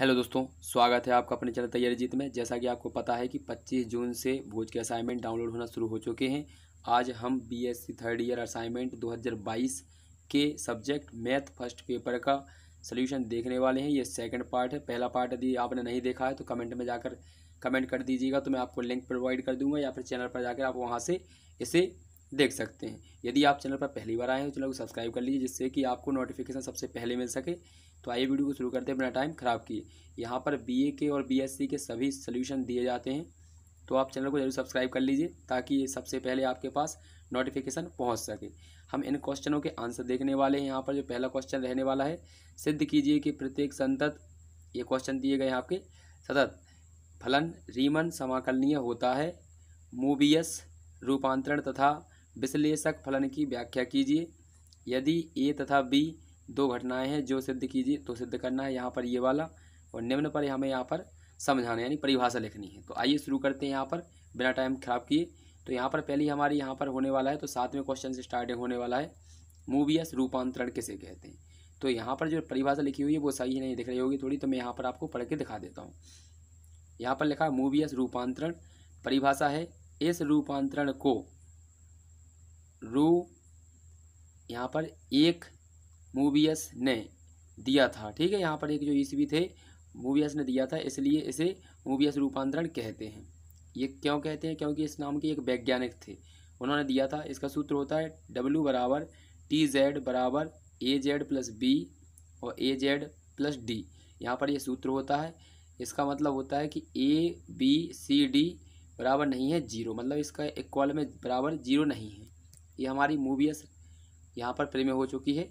hello दोस्तों स्वागत है आपका अपने चैनल तैयारी जीत में जैसा कि आपको पता है कि 25 जून से भोज के असाइनमेंट डाउनलोड होना शुरू हो चुके हैं आज हम बीएससी थर्ड ईयर असाइनमेंट 2022 के सब्जेक्ट मैथ फर्स्ट पेपर का सोल्यूशन देखने वाले हैं ये सेकंड पार्ट है पहला पार्ट यदि आपने नहीं देखा है तो कमेंट में जाकर कमेंट कर दीजिएगा तो मैं आपको लिंक प्रोवाइड कर दूँगा या फिर चैनल पर जाकर आप वहाँ से इसे देख सकते हैं यदि आप चैनल पर पहली बार आए हैं तो चैनल को सब्सक्राइब कर लीजिए जिससे कि आपको नोटिफिकेशन सबसे पहले मिल सके तो आइए वीडियो को शुरू करते हैं बिना टाइम खराब किए यहाँ पर बी के और बी के सभी सोल्यूशन दिए जाते हैं तो आप चैनल को जरूर सब्सक्राइब कर लीजिए ताकि ये सबसे पहले आपके पास नोटिफिकेशन पहुंच सके हम इन क्वेश्चनों के आंसर देखने वाले हैं यहाँ पर जो पहला क्वेश्चन रहने वाला है सिद्ध कीजिए कि प्रत्येक संतत ये क्वेश्चन दिए गए आपके सतत फलन रीमन समाकलनीय होता है मूबियस रूपांतरण तथा विश्लेषक फलन की व्याख्या कीजिए यदि ए तथा बी दो घटनाएं हैं जो सिद्ध कीजिए तो सिद्ध करना है यहाँ पर ये वाला और निम्न पर हमें यहाँ पर समझाना यानी परिभाषा लिखनी है तो आइए शुरू करते हैं यहाँ पर बिना टाइम खराब किए तो यहाँ पर पहली हमारी यहाँ पर होने वाला है तो साथ में क्वेश्चन से स्टार्टिंग होने वाला है मूवियस रूपांतरण किसे कहते हैं तो यहाँ पर जो परिभाषा लिखी हुई है वो सही नहीं दिख रही होगी थोड़ी तो मैं यहाँ पर आपको पढ़ के दिखा देता हूँ यहाँ पर लिखा मूवियस रूपांतरण परिभाषा है इस रूपांतरण को रू यहाँ पर एक मूवियस ने दिया था ठीक है यहाँ पर एक जो ईस्वी थे मूवियस ने दिया था इसलिए इसे मूवियस रूपांतरण कहते हैं ये क्यों कहते हैं क्योंकि इस नाम के एक वैज्ञानिक थे उन्होंने दिया था इसका सूत्र होता है डब्ल्यू बराबर टी जेड बराबर ए जेड प्लस बी और ए जेड प्लस डी यहाँ पर यह सूत्र होता है इसका मतलब होता है कि ए बी सी डी बराबर नहीं है जीरो मतलब इसका इक्वल में बराबर जीरो नहीं है ये हमारी मूवियस यहाँ पर प्रेम हो चुकी है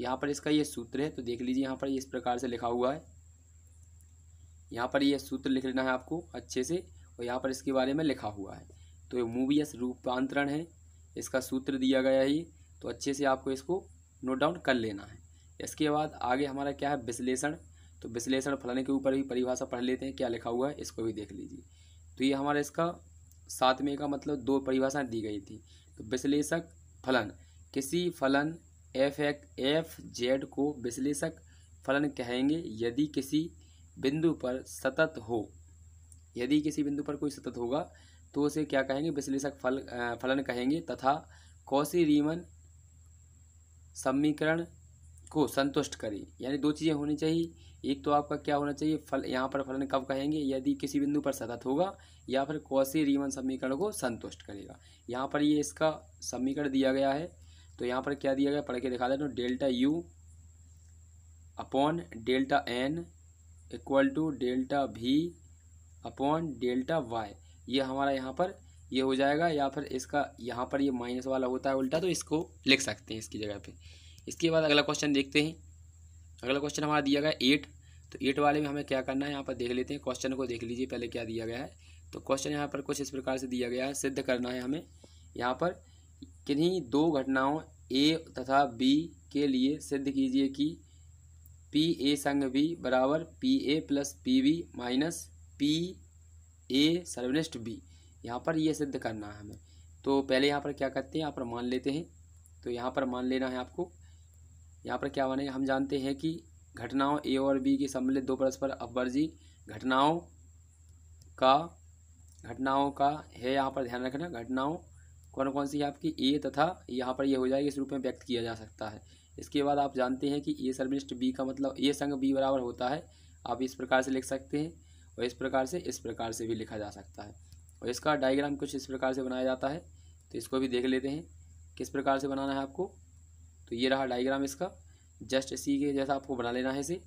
यहाँ पर इसका ये सूत्र है तो देख लीजिए यहाँ पर इस प्रकार से लिखा हुआ है यहाँ पर यह सूत्र लिख लेना है आपको अच्छे से और यहाँ पर इसके बारे में लिखा हुआ है तो ये मूवियस रूपांतरण है इसका सूत्र दिया गया ही तो अच्छे से आपको इसको नोट डाउन कर लेना है इसके बाद आगे हमारा क्या है विश्लेषण तो विश्लेषण फलन के ऊपर भी परिभाषा पढ़ लेते हैं क्या लिखा हुआ है इसको भी देख लीजिए तो ये हमारा इसका सातवें का मतलब दो परिभाषाएं दी गई थी तो विश्लेषक फलन किसी फलन एफ एक एफ जेड को विश्लेषक फलन कहेंगे यदि किसी बिंदु पर सतत हो यदि किसी बिंदु पर कोई सतत होगा तो उसे क्या कहेंगे विश्लेषक फल फलन कहेंगे तथा कौशी रीमन समीकरण को संतुष्ट करें यानी दो चीज़ें होनी चाहिए एक तो आपका क्या होना चाहिए फल यहाँ पर फलन कब कहेंगे यदि किसी बिंदु पर सतत होगा या फिर कौशी रीमन समीकरण को संतुष्ट करेगा यहाँ पर ये इसका समीकरण दिया गया है तो यहाँ पर क्या दिया गया पढ़ के दिखा देता हूँ delta u upon delta n equal to delta भी अपॉन डेल्टा वाई ये हमारा यहाँ पर ये हो जाएगा या फिर इसका यहाँ पर ये माइनस वाला होता है उल्टा तो इसको लिख सकते हैं इसकी जगह पे इसके बाद अगला क्वेश्चन देखते हैं अगला क्वेश्चन हमारा दिया गया एट तो एट वाले में हमें क्या करना है यहाँ पर देख लेते हैं क्वेश्चन को देख लीजिए पहले क्या दिया गया है तो क्वेश्चन यहाँ पर कुछ इस प्रकार से दिया गया है सिद्ध करना है हमें यहाँ पर किन्हीं दो घटनाओं ए तथा बी के लिए सिद्ध कीजिए कि पी ए संग बी बराबर P A plus P B minus P A सर्वनिष्ठ बी यहाँ पर ये सिद्ध करना है हमें तो पहले यहाँ पर क्या करते हैं यहाँ पर मान लेते हैं तो यहाँ पर मान लेना है आपको यहाँ पर क्या माने हम जानते हैं कि घटनाओं ए और बी के सम्मिलित दो परस्पर अपवर्जी घटनाओं का घटनाओं का है यहाँ पर ध्यान रखना घटनाओं कौन कौन सी है आपकी ए तथा यहाँ पर ये हो जाएगी इस रूप में व्यक्त किया जा सकता है इसके बाद आप जानते हैं कि ए सर्वनिष्ठ बी का मतलब ए संग बी बराबर होता है आप इस प्रकार से लिख सकते हैं और इस प्रकार से इस प्रकार से भी लिखा जा सकता है और इसका डायग्राम कुछ इस प्रकार से बनाया जाता है तो इसको भी देख लेते हैं किस प्रकार से बनाना है आपको तो ये रहा डायग्राम इसका जस्ट इसी के जैसा आपको बना लेना है इसे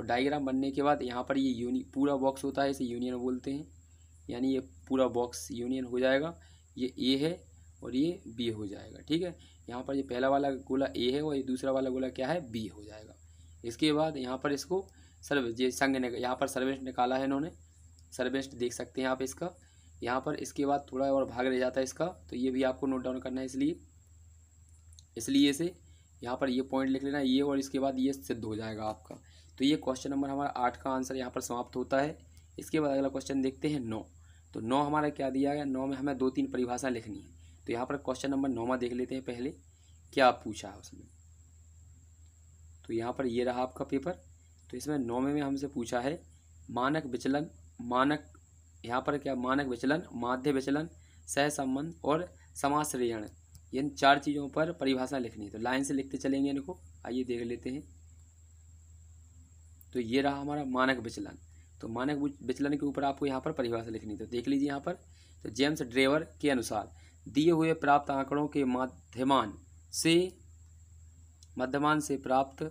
और डायग्राम बनने के बाद यहाँ पर ये यूनि पूरा बॉक्स होता है इसे यूनियन बोलते हैं यानी ये पूरा बॉक्स यूनियन हो जाएगा ये ए है और ये बी हो जाएगा ठीक है यहाँ पर ये पहला वाला गोला ए है और ये दूसरा वाला गोला क्या है बी हो जाएगा इसके बाद यहाँ पर इसको सर्व ये संघ ने यहाँ पर सर्वेस्ट निकाला है इन्होंने सर्वेस्ट देख सकते हैं आप इसका यहाँ पर इसके बाद थोड़ा और भाग रह जाता है इसका तो ये भी आपको नोट डाउन करना है इसलिए इसलिए से यहाँ पर ये पॉइंट लिख लेना ये और इसके बाद ये सिद्ध हो जाएगा आपका तो ये क्वेश्चन नंबर हमारा आठ का आंसर यहाँ पर समाप्त होता है इसके बाद अगला क्वेश्चन देखते हैं नौ तो नौ हमारा क्या दिया गया नौ में हमें दो तीन परिभाषा लिखनी है तो यहाँ पर क्वेश्चन नंबर नौवा देख लेते हैं पहले क्या पूछा है उसमें तो यहाँ पर ये रहा आपका पेपर तो इसमें नौवे में हमसे पूछा है मानक विचलन मानक यहाँ पर क्या मानक विचलन माध्य विचलन सहसंबंध और समाश्रयण इन चार चीज़ों पर परिभाषा लिखनी है तो लाइन से लिखते चलेंगे इनको आइए देख लेते हैं तो ये रहा हमारा मानक विचलन तो मानक विचलन के ऊपर आपको यहाँ पर परिभाषा लिखनी तो देख लीजिए यहाँ पर तो जेम्स ड्रेवर के अनुसार दिए हुए प्राप्त आंकड़ों के माध्यमान से मध्यमान से प्राप्त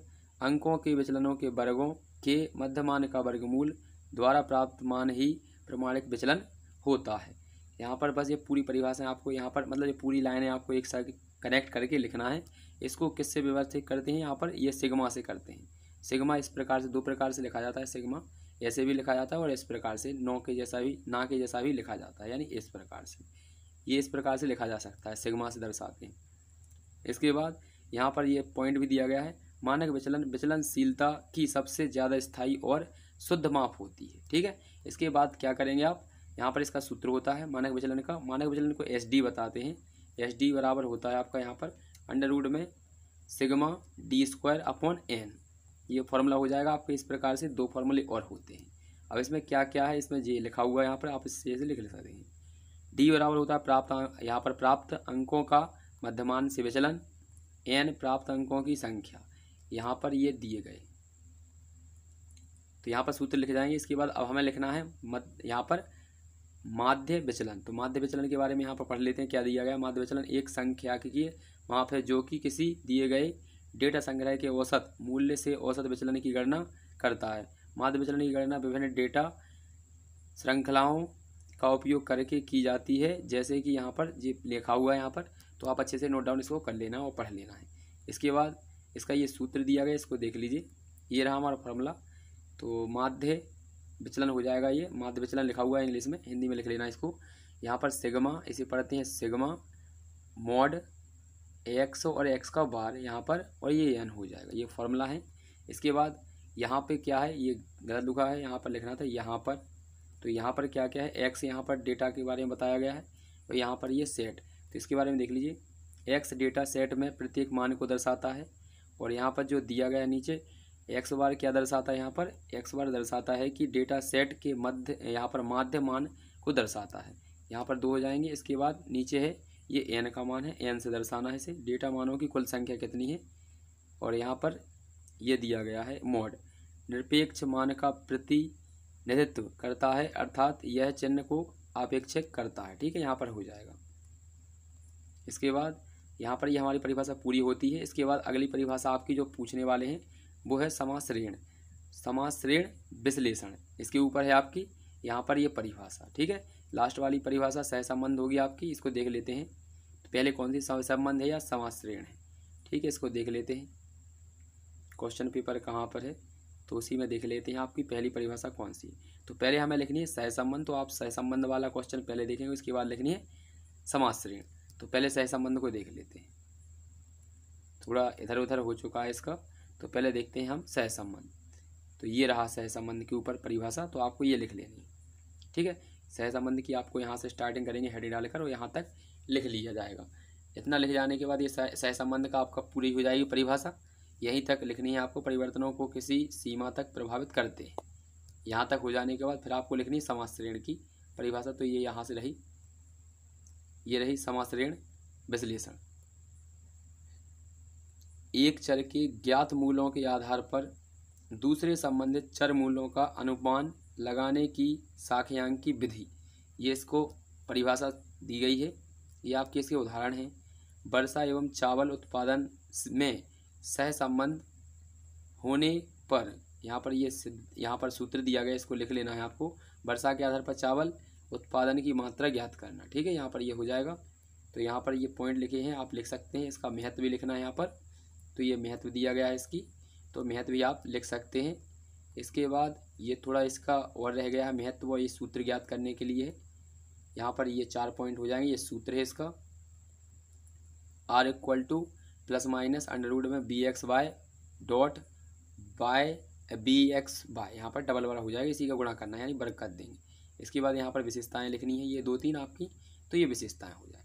अंकों के विचलनों के वर्गों के मध्यमान का वर्गमूल द्वारा प्राप्त मान ही प्रमाणिक विचलन होता है यहाँ पर बस ये पूरी परिभाषा आपको यहाँ पर मतलब ये पूरी लाइनें आपको एक साथ कनेक्ट करके लिखना है इसको किससे व्यवस्थित करते हैं यहाँ पर ये सिग्मा से करते हैं सिग्मा इस प्रकार से दो प्रकार से लिखा जाता है सिग्मा ऐसे भी लिखा जाता है और इस प्रकार से नौ के जैसा भी ना के जैसा भी लिखा जाता है यानी इस प्रकार से ये इस प्रकार से लिखा जा सकता है सिग्मा से दर्शाते हैं इसके बाद यहाँ पर ये पॉइंट भी दिया गया है मानक विचलन विचलनशीलता की सबसे ज़्यादा स्थायी और शुद्ध माप होती है ठीक है इसके बाद क्या करेंगे आप यहाँ पर इसका सूत्र होता है मानक विचलन का मानक विचलन को एस डी बताते हैं एस डी बराबर होता है आपका यहाँ पर अंडर रूड में sigma d square upon n ये फॉर्मूला हो जाएगा आपके इस प्रकार से दो फॉर्मूले और होते हैं अब इसमें क्या क्या है इसमें जे लिखा हुआ है यहाँ पर आप इससे से लिख सकते हैं डी बराबर होता है प्राप्त यहाँ पर प्राप्त अंकों का मध्यमान से विचलन एन प्राप्त अंकों की संख्या यहाँ पर ये दिए गए तो यहाँ पर सूत्र लिखे जाएंगे इसके बाद अब हमें लिखना है मत यहाँ पर माध्य विचलन तो माध्य विचलन के बारे में यहाँ पर पढ़ लेते हैं क्या दिया गया माध्य विचलन एक संख्या की वहाँ पर जो कि किसी दिए गए डेटा संग्रह के औसत मूल्य से औसत विचलन की गणना करता है माध्य विचलन की गणना विभिन्न डेटा श्रृंखलाओं का उपयोग करके की जाती है जैसे कि यहाँ पर ये लिखा हुआ है यहाँ पर तो आप अच्छे से नोट डाउन इसको कर लेना और पढ़ लेना है इसके बाद इसका ये सूत्र दिया गया इसको देख लीजिए ये रहा हमारा फॉर्मूला तो माध्य विचलन हो जाएगा ये माध्य विचलन लिखा हुआ है इंग्लिश में हिंदी में लिख लेना इसको यहाँ पर सिगमा इसे पढ़ते हैं सिगमा मॉड एक्स और एक्स का बार यहाँ पर और ये एन हो जाएगा ये फॉर्मूला है इसके बाद यहाँ पे क्या है ये गलत लिखा है यहाँ पर लिखना था यहाँ पर तो यहाँ पर क्या क्या है एक्स यहाँ पर डेटा के बारे में बताया गया है और यहाँ पर ये सेट तो इसके बारे में देख लीजिए एक्स डेटा सेट में प्रत्येक मान को दर्शाता है और यहाँ पर जो दिया गया है नीचे एक्स बार क्या दर्शाता है यहाँ पर एक्स बार दर्शाता है कि डेटा सेट के मध्य यहाँ पर माध्य मान को दर्शाता है यहाँ पर दो हो जाएंगे इसके बाद नीचे है ये एन का मान है एन से दर्शाना है इसे डेटा मानों की कुल संख्या कितनी है और यहाँ पर ये दिया गया है मोड निरपेक्ष मान का प्रतिनिधित्व करता है अर्थात यह चिन्ह को आपेक्षिक करता है ठीक है यहाँ पर हो जाएगा इसके बाद यहाँ पर ये हमारी परिभाषा पूरी होती है इसके बाद अगली परिभाषा आपकी जो पूछने वाले हैं वो है समाश्रेण समाश्रेण विश्लेषण इसके ऊपर है आपकी यहाँ पर ये परिभाषा ठीक है लास्ट वाली परिभाषा सहसंबंध होगी आपकी इसको देख लेते हैं तो पहले कौन सी सहसंबंध है या समाश्रेण है ठीक है इसको देख लेते हैं क्वेश्चन पेपर कहाँ पर है तो उसी में देख लेते हैं आपकी पहली परिभाषा कौन सी है तो पहले हमें लिखनी है सहसंबंध तो आप सहसंबंध वाला क्वेश्चन पहले देखेंगे उसके बाद लिखनी है समाश्रेण तो पहले सहसंबंध को देख लेते हैं थोड़ा इधर उधर हो चुका है इसका तो पहले देखते हैं हम सहसंबंध तो ये रहा सहसंबंध के ऊपर परिभाषा तो आपको ये लिख लेनी है ठीक है सहसंबंध की आपको यहाँ से स्टार्टिंग करेंगे हेडिंग डालकर और यहाँ तक लिख लिया जाएगा इतना लिख जाने के बाद ये सहसंबंध का आपका पूरी हो जाएगी परिभाषा यहीं तक लिखनी है आपको परिवर्तनों को किसी सीमा तक प्रभावित करते हैं यहाँ तक हो जाने के बाद फिर आपको लिखनी है समाज श्रेणी की परिभाषा तो ये यहाँ से रही ये रही समाज श्रेणी विश्लेषण एक चर के ज्ञात मूलों के आधार पर दूसरे संबंधित चर मूलों का अनुमान लगाने की की विधि ये इसको परिभाषा दी गई है ये आपके इसके उदाहरण हैं वर्षा एवं चावल उत्पादन में सहसंबंध होने पर यहाँ पर ये यहाँ पर सूत्र दिया गया इसको लिख लेना है आपको वर्षा के आधार पर चावल उत्पादन की मात्रा ज्ञात करना ठीक है यहाँ पर ये हो जाएगा तो यहाँ पर ये पॉइंट लिखे हैं आप लिख सकते हैं इसका महत्व भी लिखना है यहाँ पर तो ये महत्व दिया गया है इसकी तो महत्व भी आप लिख सकते हैं इसके बाद ये थोड़ा इसका और रह गया है महत्व ये सूत्र ज्ञात करने के लिए यहाँ पर ये चार पॉइंट हो जाएंगे ये सूत्र है इसका r equal to plus minus under root में b x y dot by b x by यहाँ पर डबल वाला हो जाएगा इसी का गुणा करना है यानी बरकत देंगे इसके बाद यहाँ पर विशेषताएँ लिखनी है ये दो तीन आपकी तो ये विशेषताएँ हो जाएगी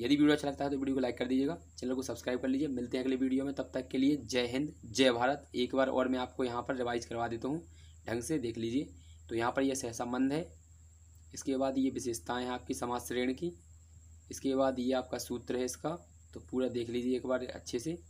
यदि वीडियो अच्छा लगता है तो वीडियो को लाइक कर दीजिएगा चैनल को सब्सक्राइब कर लीजिए मिलते हैं अगले वीडियो में तब तक के लिए जय हिंद जय भारत एक बार और मैं आपको यहाँ पर रिवाइज करवा देता हूँ ढंग से देख लीजिए तो यहाँ पर यह सहसंबंध है इसके बाद ये विशेषताएँ हैं आपकी समाज श्रेणी की इसके बाद ये आपका सूत्र है इसका तो पूरा देख लीजिए एक बार अच्छे से